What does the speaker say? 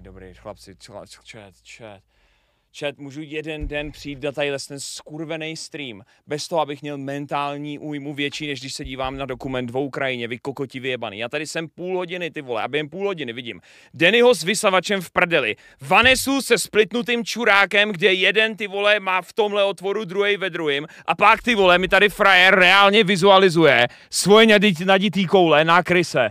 dobrý, chlapci, chat, chat, chat. můžu jeden den přijít na tadyhle ten skurvený stream, bez toho, abych měl mentální újmu větší, než když se dívám na dokument v Ukrajině, vy kokoti vyjebaný. Já tady jsem půl hodiny, ty vole, a během půl hodiny vidím Dennyho s vysavačem v prdeli, Vanesu se splitnutým čurákem, kde jeden ty vole má v tomhle otvoru, druhý ve druhým, a pak ty vole mi tady frajer reálně vizualizuje svoje naditý koule na kryse.